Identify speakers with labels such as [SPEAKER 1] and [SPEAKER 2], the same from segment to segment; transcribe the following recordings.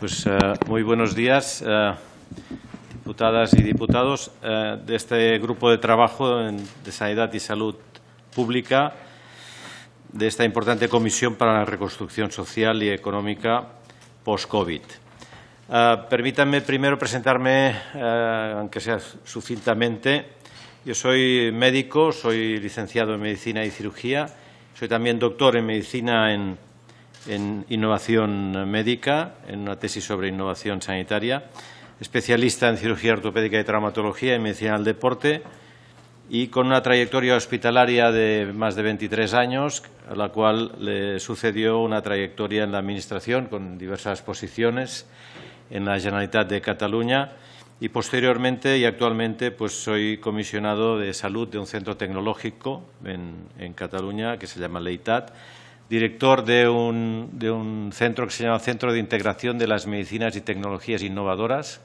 [SPEAKER 1] pues eh, muy buenos días, eh, diputadas y diputados eh, de este grupo de trabajo de Sanidad y Salud Pública, de esta importante Comisión para la Reconstrucción Social y Económica post-COVID. permítanme primero presentarme, aunque sea sucintamente. Yo soy médico, soy licenciado en Medicina y Cirugía, soy también doctor en Medicina en en innovación médica, en una tesis sobre innovación sanitaria, especialista en cirugía ortopédica y traumatología y medicina del deporte, y con una trayectoria hospitalaria de más de 23 años, a la cual le sucedió una trayectoria en la Administración con diversas posiciones en la Generalitat de Cataluña y posteriormente y actualmente pues soy comisionado de salud de un centro tecnológico en, en Cataluña que se llama Leitat, director de un, de un, centro que se llama Centro de Integración de las Medicinas y Tecnologías Innovadoras.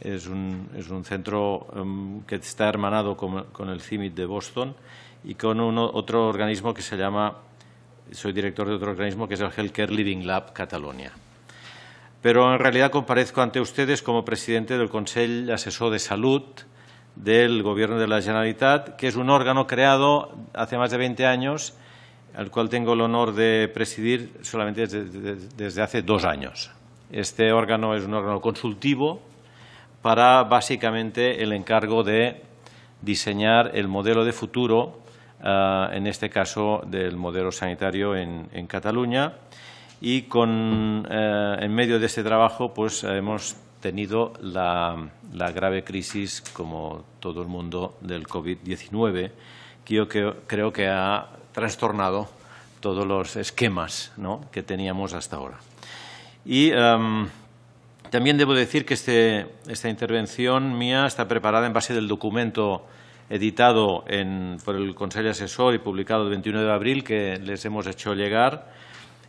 [SPEAKER 1] Es un, un centro em, que está hermanado con, el CIMIT de Boston y con otro organismo que se llama, soy director de otro organismo, que es el Healthcare Living Lab Catalonia. Pero en realidad comparezco ante ustedes como presidente del Consejo Asesor de Salud del Gobierno de la Generalitat, que es un órgano creado hace más de 20 años al cual tengo el honor de presidir solamente desde, hace dos años. Este órgano es un órgano consultivo para básicamente el encargo de diseñar el modelo de futuro, ah, en este caso del modelo sanitario en, Cataluña. Y con, eh, en medio de este trabajo pues, hemos tenido la, grave crisis, como todo el mundo, del COVID-19, que yo creo que ha trastornado todos los esquemas que teníamos hasta ahora. Y em, también debo decir que este, esta intervención mía está preparada en base del documento editado por el Consejo Asesor y publicado el 29 de abril que les hemos hecho llegar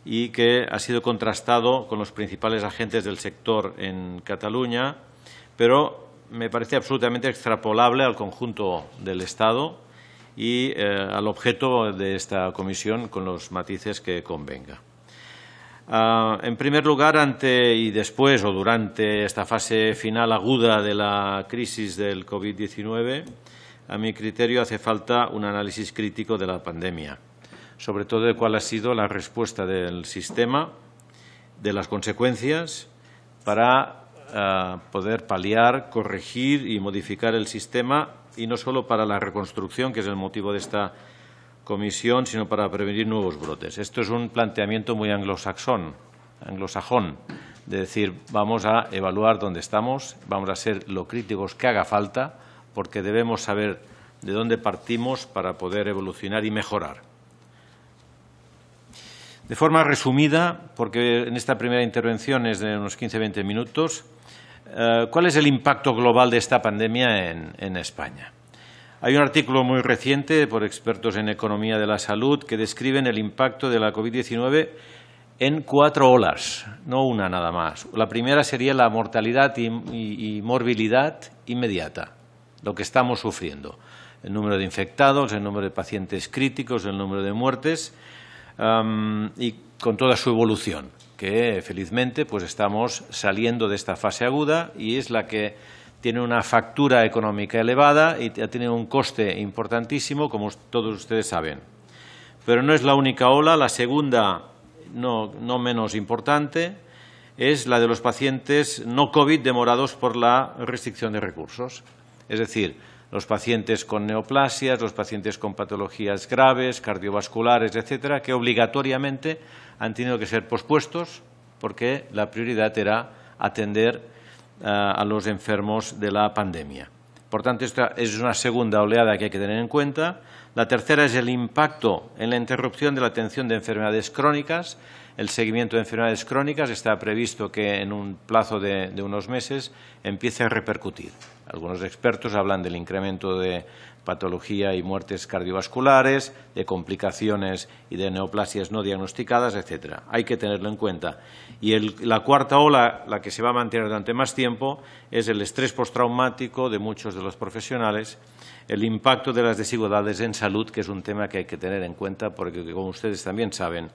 [SPEAKER 1] y que ha sido contrastado con los principales agentes del sector en Cataluña, pero me parece absolutamente extrapolable al conjunto del Estado y eh, al objeto de esta comisión con los matices que convenga. Ah, en primer lugar, ante y después o durante esta fase final aguda de la crisis del COVID-19, a mi criterio hace falta un análisis crítico de la pandemia, sobre todo de cuál ha sido la respuesta del sistema, de las consecuencias, para ah, poder paliar, corregir y modificar el sistema y no solo para la reconstrucción, que es el motivo de esta comisión, sino para prevenir nuevos brotes. Esto es un planteamiento muy anglosaxón, anglosajón, de decir, vamos a evaluar dónde estamos, vamos a ser lo críticos que haga falta, porque debemos saber de dónde partimos para poder evolucionar y mejorar. De forma resumida, porque en esta primera intervención es de unos 15-20 minutos, eh, ¿Cuál es el impacto global de esta pandemia en, España? Hay un artículo muy reciente por expertos en economía de la salud que describen el impacto de la COVID-19 en cuatro olas, no una nada más. La primera sería la mortalidad y, morbilidad inmediata, lo que estamos sufriendo. El número de infectados, el número de pacientes críticos, el número de muertes. y con toda su evolución, que felizmente pues estamos saliendo de esta fase aguda y es la que tiene una factura económica elevada y tiene un coste importantísimo, como todos ustedes saben. Pero no es la única ola, la segunda, no, no menos importante, es la de los pacientes no COVID demorados por la restricción de recursos. Es decir, los pacientes con neoplasias, los pacientes con patologías graves, cardiovasculares, etcétera, que obligatoriamente han tenido que ser pospuestos porque la prioridad era atender eh, a los enfermos de la pandemia. Por tanto, esta es una segunda oleada que hay que tener en cuenta. La tercera es el impacto en la interrupción de la atención de enfermedades crónicas. El seguimiento de enfermedades crónicas está previsto que en un plazo de unos meses empiece a repercutir. Algunos expertos hablan del incremento de patología y muertes cardiovasculares, de complicaciones y de neoplasias no diagnosticadas, etc. Hay que tenerlo en cuenta. Y la cuarta ola, la que se va a mantener durante más tiempo, es el estrés postraumático de muchos de los profesionales, el impacto de las desigualdades en salud, que es un tema que hay que tener en cuenta porque, como ustedes también saben,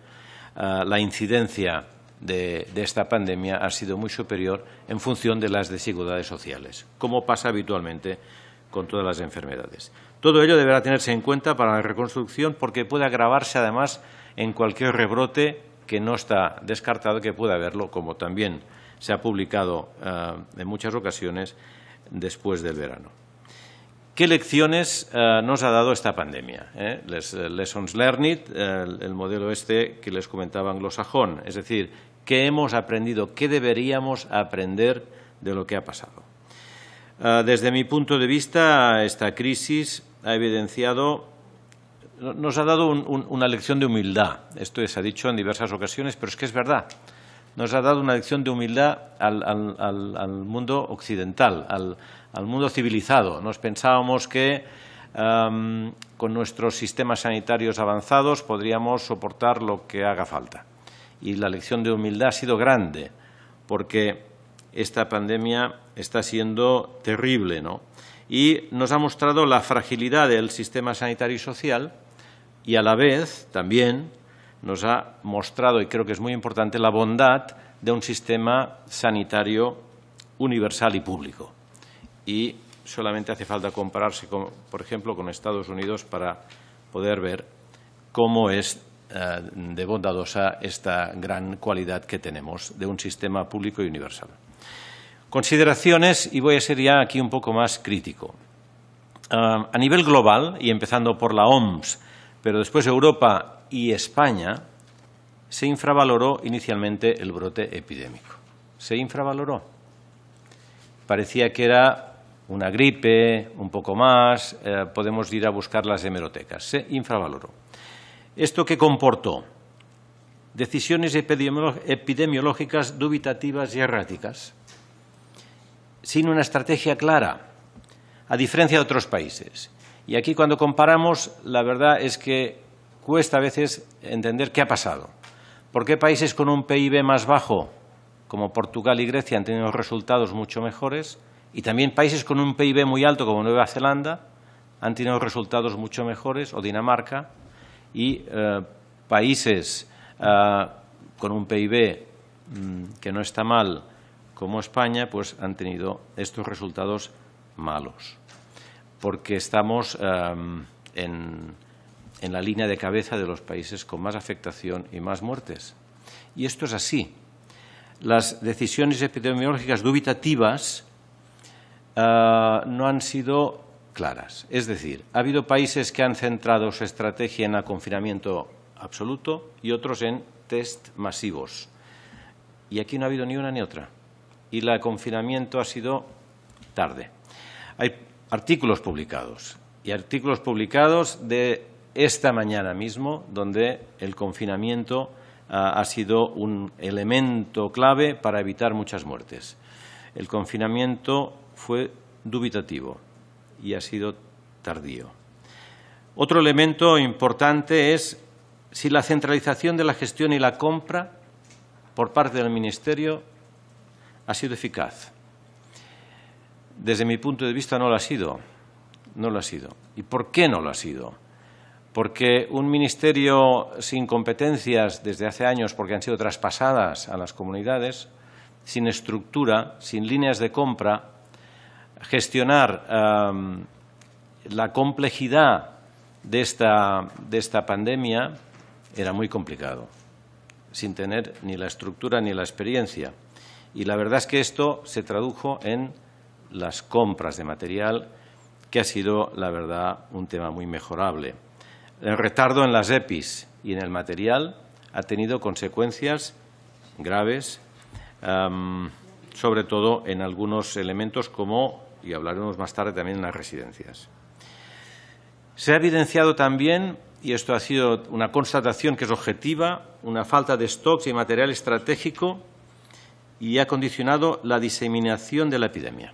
[SPEAKER 1] ah, la incidencia de, esta pandemia ha sido muy superior en función de las desigualdades sociales, como pasa habitualmente con todas las enfermedades. Todo ello deberá tenerse en cuenta para la reconstrucción porque puede agravarse además en cualquier rebrote que no está descartado que pueda haberlo, como también se ha publicado eh, en muchas ocasiones después del verano. ¿Qué lecciones eh, nos ha dado esta pandemia? Eh? Les, eh, lessons learned, el, modelo este que les comentaba anglosajón, es decir, ¿qué hemos aprendido? ¿Qué deberíamos aprender de lo que ha pasado? desde mi punto de vista, esta crisis ha evidenciado, nos ha dado una lección de humildad. Esto se ha dicho en diversas ocasiones, pero es que es verdad nos ha dado una lección de humildad al, mundo occidental, al, mundo civilizado. Nos pensábamos que con nuestros sistemas sanitarios avanzados podríamos soportar lo que haga falta. Y la lección de humildad ha sido grande, porque esta pandemia está siendo terrible, ¿no? Y nos ha mostrado la fragilidad del sistema sanitario y social y a la vez también nos ha mostrado, y creo que es muy importante, la bondad de un sistema sanitario universal y público. Y solamente hace falta compararse, por ejemplo, con Estados Unidos para poder ver cómo es eh, de bondadosa esta gran cualidad que tenemos de un sistema público y universal. Consideraciones, y voy a ser ya aquí un poco más crítico. Ah, a nivel global, y empezando por la OMS, pero después Europa y España, se infravaloró inicialmente el brote epidémico. Se infravaloró. Parecía que era una gripe, un poco más, eh, podemos ir a buscar las hemerotecas. Se infravaloró. ¿Esto qué comportó? Decisiones epidemiológicas dubitativas y erráticas, sin una estrategia clara, a diferencia de otros países. Y aquí cuando comparamos, la verdad es que cuesta a veces entender qué ha pasado. ¿Por qué países con un PIB más bajo, como Portugal y Grecia, han tenido resultados mucho mejores? Y también países con un PIB muy alto, como Nueva Zelanda, han tenido resultados mucho mejores, o Dinamarca. Y eh, países eh, con un PIB mm, que no está mal, como España, pues han tenido estos resultados malos. Porque estamos em, en en la línea de cabeza de los países con más afectación y más muertes. Y esto es así. Las decisiones epidemiológicas dubitativas eh, no han sido claras. Es decir, ha habido países que han centrado su estrategia en el confinamiento absoluto y otros en test masivos. Y aquí no ha habido ni una ni otra. Y el confinamiento ha sido tarde. Hay artículos publicados y artículos publicados de esta mañana mismo, donde el confinamiento ah, ha sido un elemento clave para evitar muchas muertes. El confinamiento fue dubitativo y ha sido tardío. Otro elemento importante es si la centralización de la gestión y la compra por parte del Ministerio ha sido eficaz. Desde mi punto de vista no lo ha sido. No lo ha sido. ¿Y por qué no lo ha sido? porque un ministerio sin competencias desde hace años, porque han sido traspasadas a las comunidades, sin estructura, sin líneas de compra, gestionar la complejidad de esta pandemia era muy complicado, sin tener ni la estructura ni la experiencia. Y la verdad es que esto se tradujo en las compras de material, que ha sido, la verdad, un tema muy mejorable. El retardo en las EPIs y en el material ha tenido consecuencias graves, em, sobre todo en algunos elementos como, y hablaremos más tarde también, en las residencias. Se ha evidenciado también, y esto ha sido una constatación que es objetiva, una falta de stocks y material estratégico y ha condicionado la diseminación de la epidemia.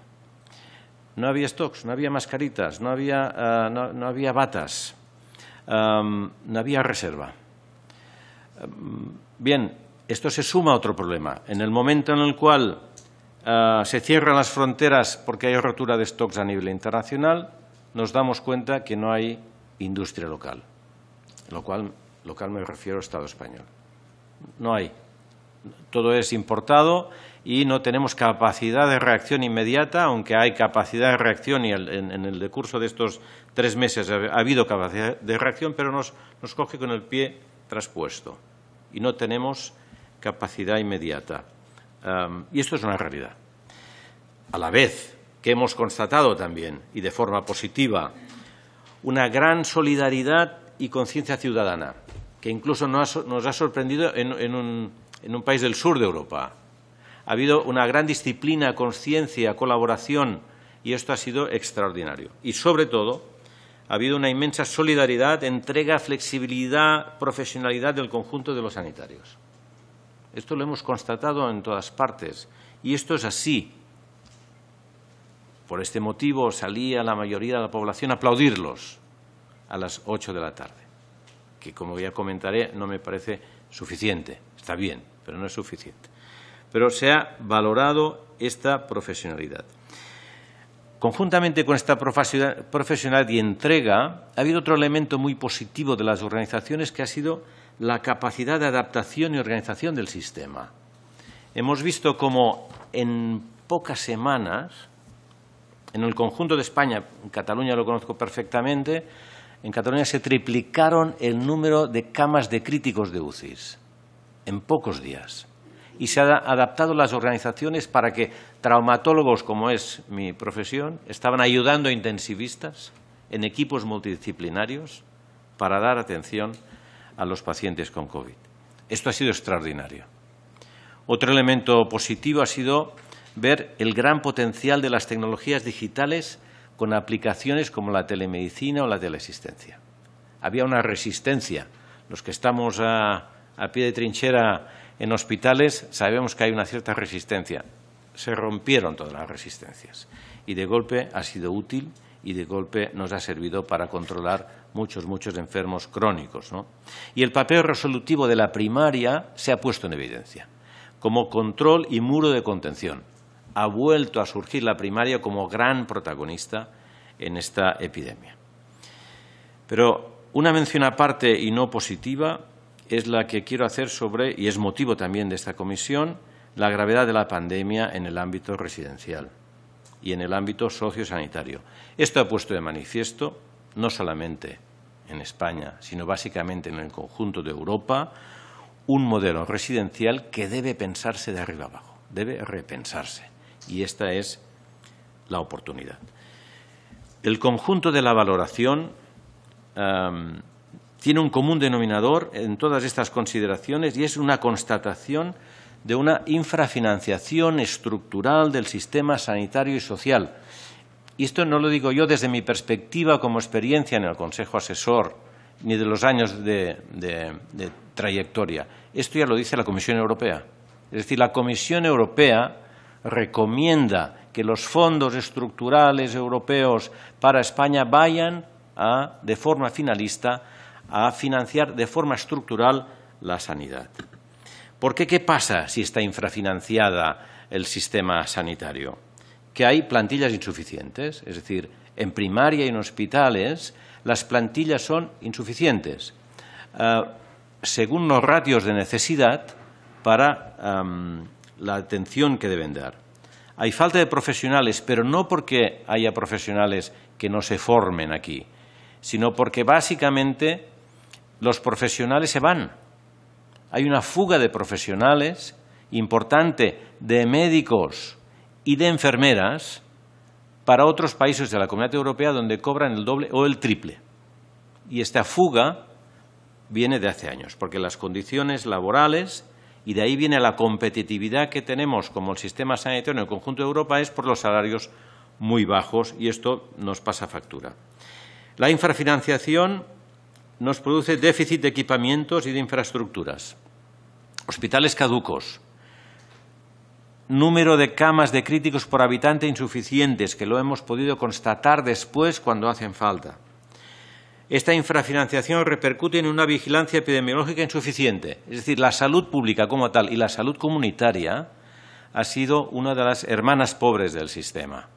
[SPEAKER 1] No había stocks, no había mascaritas, no había, eh, no había batas, no había reserva. bien, esto se suma a otro problema. En el momento en el cual ah, se cierran las fronteras porque hay rotura de stocks a nivel internacional, nos damos cuenta que no hay industria local, lo cual local me refiero al Estado español. No hay todo es importado y no tenemos capacidad de reacción inmediata, aunque hay capacidad de reacción y en, el curso de estos tres meses ha habido capacidad de reacción, pero nos, coge con el pie traspuesto y no tenemos capacidad inmediata. y esto es una realidad. A la vez que hemos constatado también, y de forma positiva, una gran solidaridad y conciencia ciudadana, que incluso nos ha, sorprendido en un en un país del sur de Europa. Ha habido una gran disciplina, conciencia, colaboración y esto ha sido extraordinario. Y sobre todo, ha habido una inmensa solidaridad, entrega, flexibilidad, profesionalidad del conjunto de los sanitarios. Esto lo hemos constatado en todas partes y esto es así. Por este motivo salía la mayoría de la población a aplaudirlos a las 8 de la tarde, que como ya comentaré no me parece suficiente, está bien, pero no es suficiente. Pero se ha valorado esta profesionalidad. Conjuntamente con esta profesionalidad y entrega, ha habido otro elemento muy positivo de las organizaciones que ha sido la capacidad de adaptación y organización del sistema. Hemos visto cómo en pocas semanas, en el conjunto de España, en Cataluña lo conozco perfectamente, en Cataluña se triplicaron el número de camas de críticos de UCIs en pocos días. Y se han adaptado las organizaciones para que traumatólogos, como es mi profesión, estaban ayudando a intensivistas en equipos multidisciplinarios para dar atención a los pacientes con COVID. Esto ha sido extraordinario. Otro elemento positivo ha sido ver el gran potencial de las tecnologías digitales con aplicaciones como la telemedicina o la teleasistencia. Había una resistencia. Los que estamos a, ah, a pie de trinchera en hospitales, sabemos que hay una cierta resistencia. Se rompieron todas las resistencias y de golpe ha sido útil y de golpe nos ha servido para controlar muchos, muchos enfermos crónicos. Y el papel resolutivo de la primaria se ha puesto en evidencia como control y muro de contención. Ha vuelto a surgir la primaria como gran protagonista en esta epidemia. Pero una mención aparte y no positiva es la que quiero hacer sobre, y es motivo también de esta comisión, la gravedad de la pandemia en el ámbito residencial y en el ámbito sociosanitario. Esto ha puesto de manifiesto, no solamente en España, sino básicamente en el conjunto de Europa, un modelo residencial que debe pensarse de arriba abajo, debe repensarse. Y esta es la oportunidad. El conjunto de la valoración em, tiene un común denominador en todas estas consideraciones y es una constatación de una infrafinanciación estructural del sistema sanitario y social. Y esto no lo digo yo desde mi perspectiva como experiencia en el Consejo Asesor ni de los años de, trayectoria. Esto ya lo dice la Comisión Europea. Es decir, la Comisión Europea recomienda que los fondos estructurales europeos para España vayan a, de forma finalista a financiar de forma estructural la sanidad. ¿Por qué qué pasa si está infrafinanciada el sistema sanitario? Que hay plantillas insuficientes, es decir, en primaria y en hospitales las plantillas son insuficientes, eh, según los ratios de necesidad para em, la atención que deben dar. Hay falta de profesionales, pero no porque haya profesionales que no se formen aquí, sino porque básicamente los profesionales se van. Hay una fuga de profesionales importante, de médicos y de enfermeras, para otros países de la Comunidad Europea donde cobran el doble o el triple. Y esta fuga viene de hace años, porque las condiciones laborales y de ahí viene la competitividad que tenemos como el sistema sanitario en el conjunto de Europa es por los salarios muy bajos y esto nos pasa factura. La infrafinanciación nos produce déficit de equipamientos y de infraestructuras, hospitales caducos, número de camas de críticos por habitante insuficientes, que lo hemos podido constatar después cuando hacen falta. Esta infrafinanciación repercute en una vigilancia epidemiológica insuficiente, es decir, la salud pública como tal y la salud comunitaria ha sido una de las hermanas pobres del sistema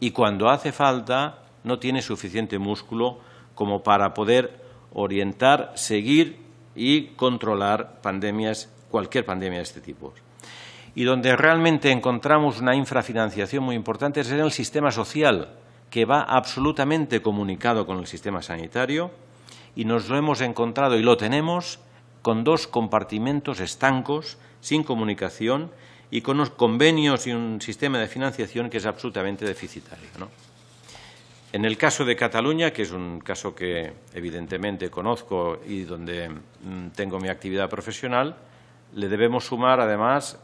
[SPEAKER 1] y cuando hace falta no tiene suficiente músculo como para poder orientar, seguir y controlar pandemias, cualquier pandemia de este tipo. Y donde realmente encontramos una infrafinanciación muy importante es en el sistema social, que va absolutamente comunicado con el sistema sanitario y nos lo hemos encontrado y lo tenemos con dos compartimentos estancos, sin comunicación y con unos convenios y un sistema de financiación que es absolutamente deficitario. ¿no? En el caso de Cataluña, que es un caso que evidentemente conozco y donde mm, tengo mi actividad profesional, le debemos sumar además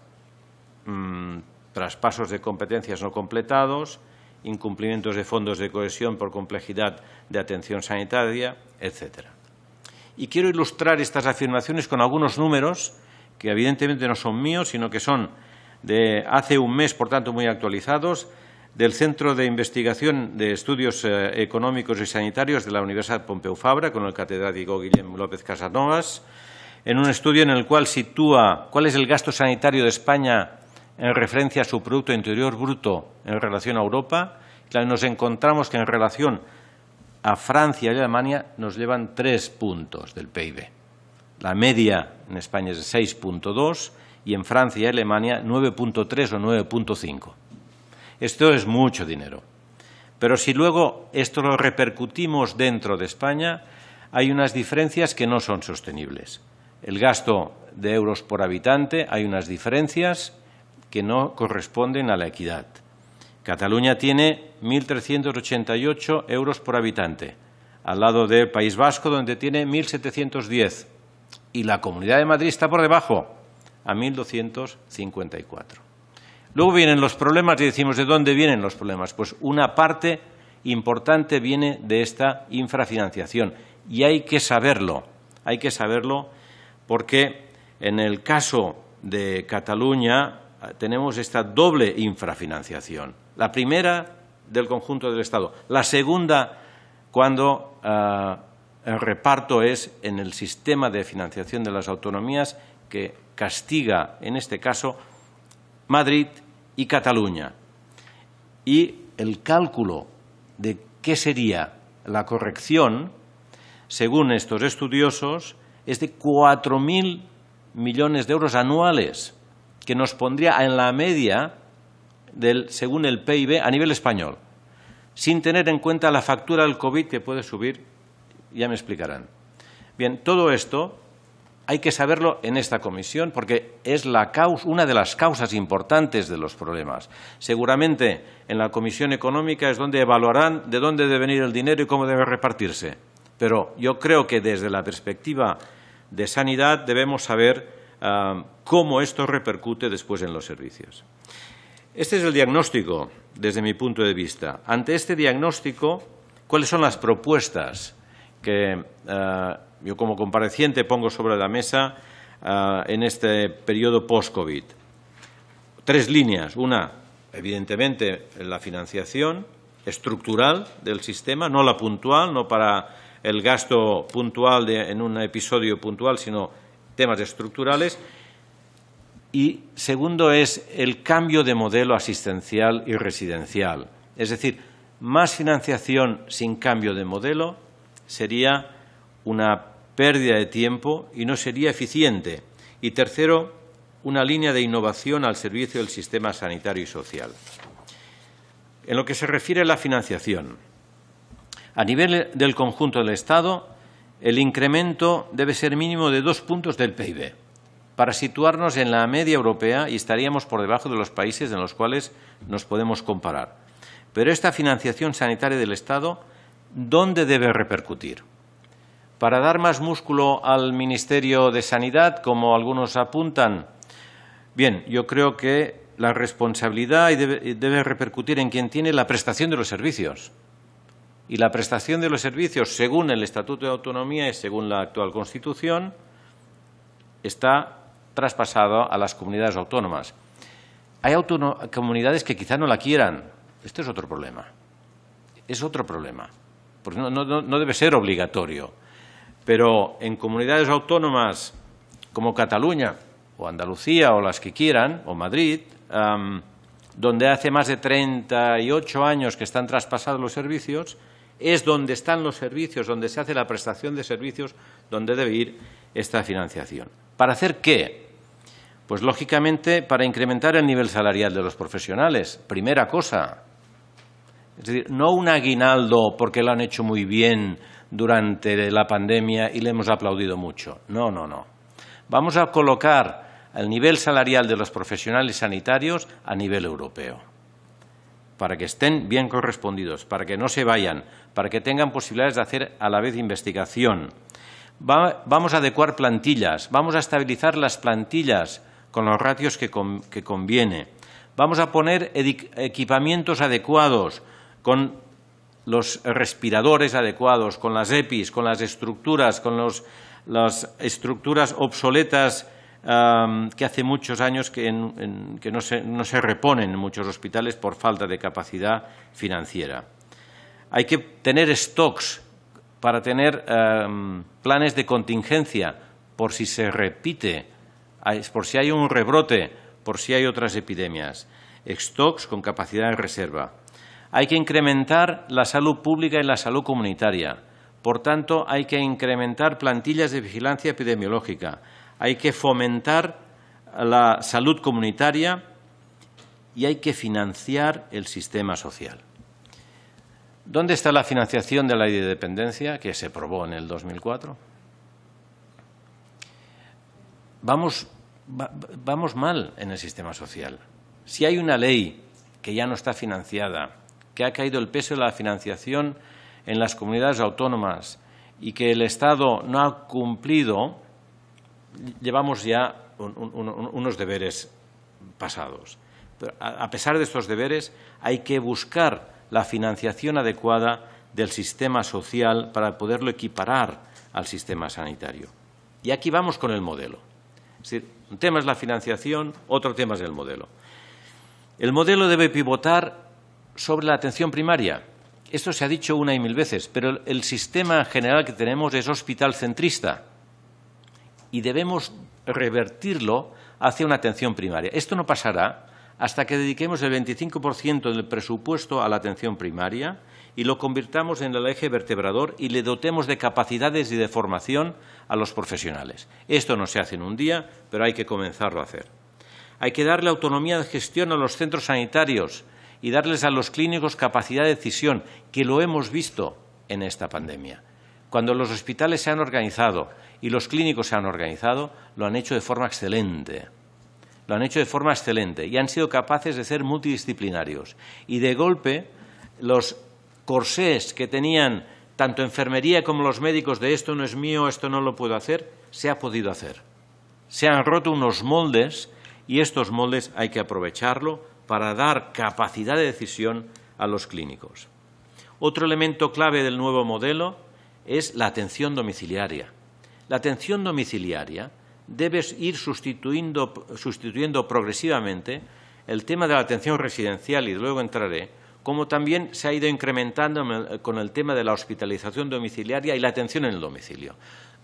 [SPEAKER 1] mm, traspasos de competencias no completados, incumplimientos de fondos de cohesión por complejidad de atención sanitaria, etc. Y quiero ilustrar estas afirmaciones con algunos números que evidentemente no son míos, sino que son de hace un mes, por tanto, muy actualizados, del Centro de Investigación de Estudios eh, Económicos y Sanitarios de la Universidad Pompeu Fabra con el catedrático Guillermo López Casanovas, en un estudio en el cual sitúa cuál es el gasto sanitario de España en referencia a su Producto Interior Bruto en relación a Europa. Nos encontramos que en relación a Francia y Alemania nos llevan tres puntos del PIB. La media en España es de 6.2 y en Francia y Alemania 9.3 o 9.5. Esto es mucho dinero. Pero si luego esto lo repercutimos dentro de España, hay unas diferencias que no son sostenibles. El gasto de euros por habitante, hay unas diferencias que no corresponden a la equidad. Cataluña tiene 1.388 euros por habitante, al lado del País Vasco, donde tiene 1.710, y la Comunidad de Madrid está por debajo, a 1.254. Luego vienen los problemas y decimos, ¿de dónde vienen los problemas? Pues una parte importante viene de esta infrafinanciación y hay que saberlo, hay que saberlo porque en el caso de Cataluña ah, tenemos esta doble infrafinanciación. La primera del conjunto del Estado, la segunda cuando ah, el reparto es en el sistema de financiación de las autonomías que castiga, en este caso, Madrid y Cataluña. Y el cálculo de qué sería la corrección, según estos estudiosos, es de 4.000 millones de euros anuales, que nos pondría en la media, del, según el PIB, a nivel español, sin tener en cuenta la factura del COVID que puede subir, ya me explicarán. Bien, todo esto hay que saberlo en esta comisión porque es una de las causas importantes de los problemas. Seguramente en la comisión económica es donde evaluarán de dónde debe venir el dinero y cómo debe repartirse. Pero yo creo que desde la perspectiva de sanidad debemos saber ah, cómo esto repercute después en los servicios. Este es el diagnóstico desde mi punto de vista. Ante este diagnóstico, ¿cuáles son las propuestas? que eh, yo como compareciente pongo sobre la mesa eh, en este periodo post-COVID. Tres líneas. Una, evidentemente, la financiación estructural del sistema, no la puntual, no para el gasto puntual en un episodio puntual, sino temas estructurales. Y segundo es el cambio de modelo asistencial y residencial. Es decir, más financiación sin cambio de modelo sería una pérdida de tiempo y no sería eficiente. Y tercero, una línea de innovación al servicio del sistema sanitario y social. En lo que se refiere a la financiación, a nivel del conjunto del Estado, el incremento debe ser mínimo de dos puntos del PIB para situarnos en la media europea y estaríamos por debajo de los países en los cuales nos podemos comparar. Pero esta financiación sanitaria del Estado ¿dónde debe repercutir? Para dar más músculo al Ministerio de Sanidad, como algunos apuntan, bien, yo creo que la responsabilidad debe, repercutir en quien tiene la prestación de los servicios. Y la prestación de los servicios, según el Estatuto de Autonomía y según la actual Constitución, está traspasada a las comunidades autónomas. Hay comunidades que quizá no la quieran. Este es otro problema. Es otro problema. Pues no, debe ser obligatorio. Pero en comunidades autónomas como Cataluña o Andalucía o las que quieran, o Madrid, donde hace más de 38 años que están traspasados los servicios, es donde están los servicios, donde se hace la prestación de servicios, donde debe ir esta financiación. ¿Para hacer qué? Pues, lógicamente, para incrementar el nivel salarial de los profesionales, primera cosa, es decir, no un aguinaldo porque lo han hecho muy bien durante la pandemia y le hemos aplaudido mucho. No, no, no. Vamos a colocar el nivel salarial de los profesionales sanitarios a nivel europeo, para que estén bien correspondidos, para que no se vayan, para que tengan posibilidades de hacer a la vez investigación. vamos a adecuar plantillas, vamos a estabilizar las plantillas con los ratios que conviene. Vamos a poner equipamientos adecuados con los respiradores adecuados, con las EPIs, con las estructuras, con las estructuras obsoletas que hace muchos años que, no, se, reponen en muchos hospitales por falta de capacidad financiera. Hay que tener stocks para tener planes de contingencia por si se repite, por si hay un rebrote, por si hay otras epidemias. Stocks con capacidad de reserva hay que incrementar la salud pública y la salud comunitaria. Por tanto, hay que incrementar plantillas de vigilancia epidemiológica. Hay que fomentar la salud comunitaria y hay que financiar el sistema social. ¿Dónde está la financiación de la ley de dependencia que se aprobó en el 2004? Vamos, vamos mal en el sistema social. Si hay una ley que ya no está financiada, que ha caído el peso de la financiación en las comunidades autónomas y que el Estado no ha cumplido, llevamos ya unos deberes pasados. a pesar de estos deberes, hay que buscar la financiación adecuada del sistema social para poderlo equiparar al sistema sanitario. Y aquí vamos con el modelo. Es decir, un tema es la financiación, otro tema es el modelo. El modelo debe pivotar sobre la atención primaria. Esto se ha dicho una y mil veces, pero el sistema general que tenemos es hospital centrista y debemos revertirlo hacia una atención primaria. Esto no pasará hasta que dediquemos el 25% del presupuesto a la atención primaria y lo convirtamos en el eje vertebrador y le dotemos de capacidades y de formación a los profesionales. Esto no se hace en un día, pero hay que comenzarlo a hacer. Hay que darle autonomía de gestión a los centros sanitarios y darles a los clínicos capacidad de decisión, que lo hemos visto en esta pandemia. Cuando los hospitales se han organizado y los clínicos se han organizado, lo han hecho de forma excelente. Lo han hecho de forma excelente y han sido capaces de ser multidisciplinarios. Y de golpe, los corsés que tenían tanto enfermería como los médicos de esto no es mío, esto no lo puedo hacer, se ha podido hacer. Se han roto unos moldes y estos moldes hay que aprovecharlo para dar capacidad de decisión a los clínicos. Otro elemento clave del nuevo modelo es la atención domiciliaria. La atención domiciliaria debe ir sustituyendo, progresivamente el tema de la atención residencial, y luego entraré, como también se ha ido incrementando con el tema de la hospitalización domiciliaria y la atención en el domicilio.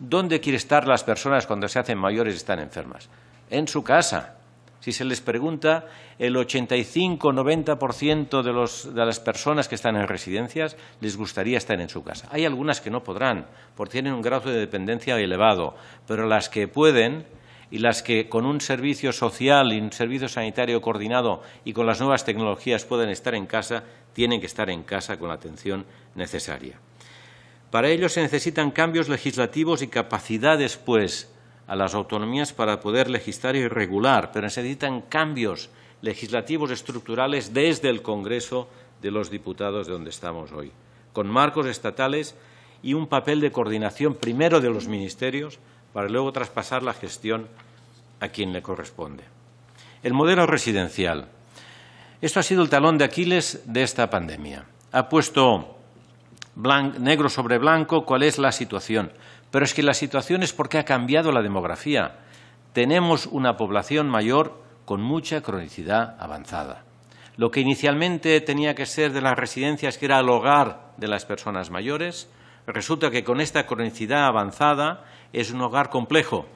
[SPEAKER 1] ¿Dónde quieren estar las personas cuando se hacen mayores y están enfermas? En su casa, si se les pregunta, el 85-90% de, de las personas que están en residencias les gustaría estar en su casa. Hay algunas que no podrán, porque tienen un grado de dependencia elevado, pero las que pueden y las que con un servicio social y un servicio sanitario coordinado y con las nuevas tecnologías pueden estar en casa, tienen que estar en casa con la atención necesaria. Para ello se necesitan cambios legislativos y capacidades, pues, a las autonomías para poder legislar y regular, pero necesitan cambios legislativos estructurales desde el Congreso de los Diputados de donde estamos hoy, con marcos estatales y un papel de coordinación primero de los ministerios para luego traspasar la gestión a quien le corresponde. El modelo residencial. Esto ha sido el talón de Aquiles de esta pandemia. Ha puesto negro sobre blanco cuál es la situación. Pero es que la situación es porque ha cambiado la demografía. Tenemos una población mayor con mucha cronicidad avanzada. Lo que inicialmente tenía que ser de las residencias, que era el hogar de las personas mayores, resulta que con esta cronicidad avanzada es un hogar complejo,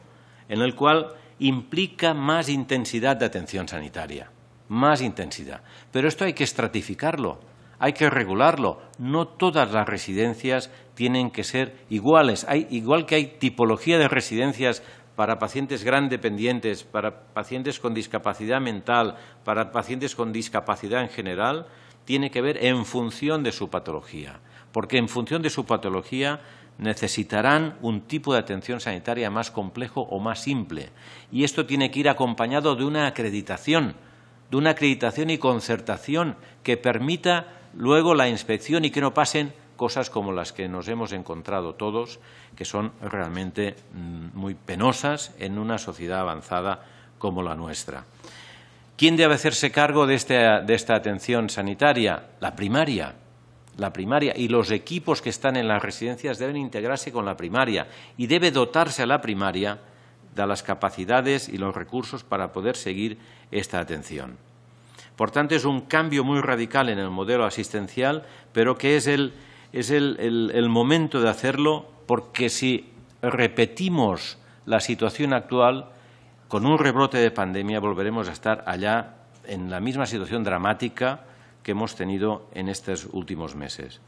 [SPEAKER 1] en el cual implica más intensidad de atención sanitaria, más intensidad. Pero esto hay que estratificarlo hay que regularlo. No todas las residencias tienen que ser iguales. Hay, igual que hay tipología de residencias para pacientes gran dependientes, para pacientes con discapacidad mental, para pacientes con discapacidad en general, tiene que ver en función de su patología, porque en función de su patología necesitarán un tipo de atención sanitaria más complejo o más simple. Y esto tiene que ir acompañado de una acreditación, de una acreditación y concertación que permita luego la inspección y que no pasen cosas como las que nos hemos encontrado todos, que son realmente mm, muy penosas en una sociedad avanzada como la nuestra. ¿Quién debe hacerse cargo de esta, de esta atención sanitaria? La primaria la primaria y los equipos que están en las residencias deben integrarse con la primaria y debe dotarse a la primaria de las capacidades y los recursos para poder seguir esta atención. Por tanto, es un cambio muy radical en el modelo asistencial, pero que es el, momento de hacerlo porque si repetimos la situación actual, con un rebrote de pandemia volveremos a estar allá en la misma situación dramática que hemos tenido en estos últimos meses.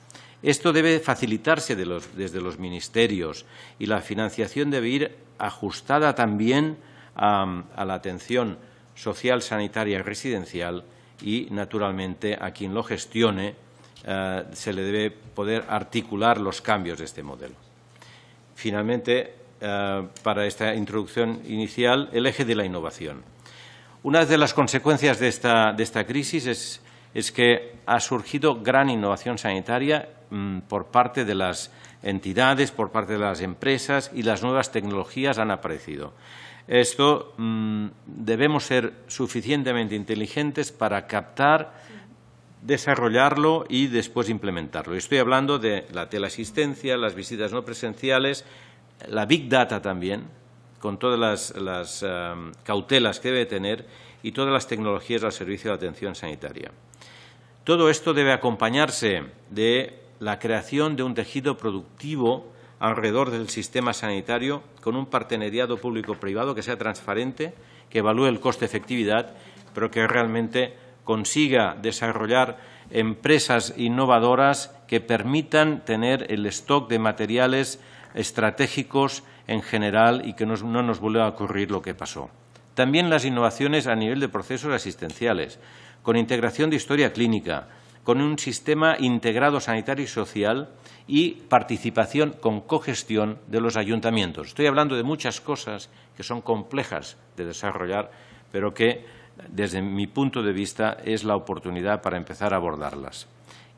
[SPEAKER 1] Esto debe facilitarse desde los ministerios y la financiación debe ir ajustada también a la atención social, sanitaria y residencial y, naturalmente, a quien lo gestione eh, se le debe poder articular los cambios de este modelo. Finalmente, eh, para esta introducción inicial, el eje de la innovación. Una de las consecuencias de esta, crisis es, que ha surgido gran innovación sanitaria mm, por parte de las entidades, por parte de las empresas y las nuevas tecnologías han aparecido. Esto mm, debemos ser suficientemente inteligentes para captar, desarrollarlo y después implementarlo. Estoy hablando de la teleasistencia, las visitas no presenciales, la Big Data también, con todas las, em, cautelas que debe tener y todas las tecnologías al servicio de atención sanitaria. Todo esto debe acompañarse de la creación de un tejido productivo alrededor del sistema sanitario con un partenariado público-privado que sea transparente, que evalúe el coste-efectividad, pero que realmente consiga desarrollar empresas innovadoras que permitan tener el stock de materiales estratégicos en general y que no nos vuelva a ocurrir lo que pasó. También las innovaciones a nivel de procesos asistenciales, con integración de historia clínica, con un sistema integrado sanitario y social y participación con cogestión de los ayuntamientos. Estoy hablando de muchas cosas que son complejas de desarrollar, pero que desde mi punto de vista es la oportunidad para empezar a abordarlas.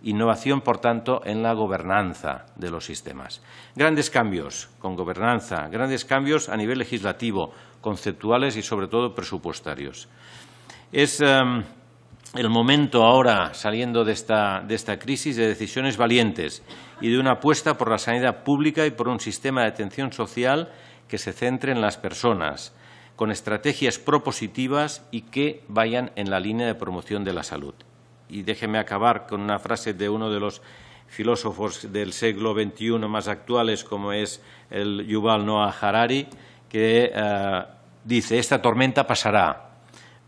[SPEAKER 1] Innovación, por tanto, en la gobernanza de los sistemas. Grandes cambios con gobernanza, grandes cambios a nivel legislativo, conceptuales y, sobre todo, presupuestarios. Es... Em, el momento ahora, saliendo de esta, crisis, de decisiones valientes y de una apuesta por la sanidad pública y por un sistema de atención social que se centre en las personas, con estrategias propositivas y que vayan en la línea de promoción de la salud. Y déjeme acabar con una frase de uno de los filósofos del siglo XXI más actuales, como es el Yuval Noah Harari, que eh, dice, esta tormenta pasará,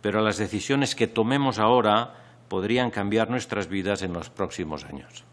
[SPEAKER 1] pero las decisiones que tomemos ahora podrían cambiar nuestras vidas en los próximos años.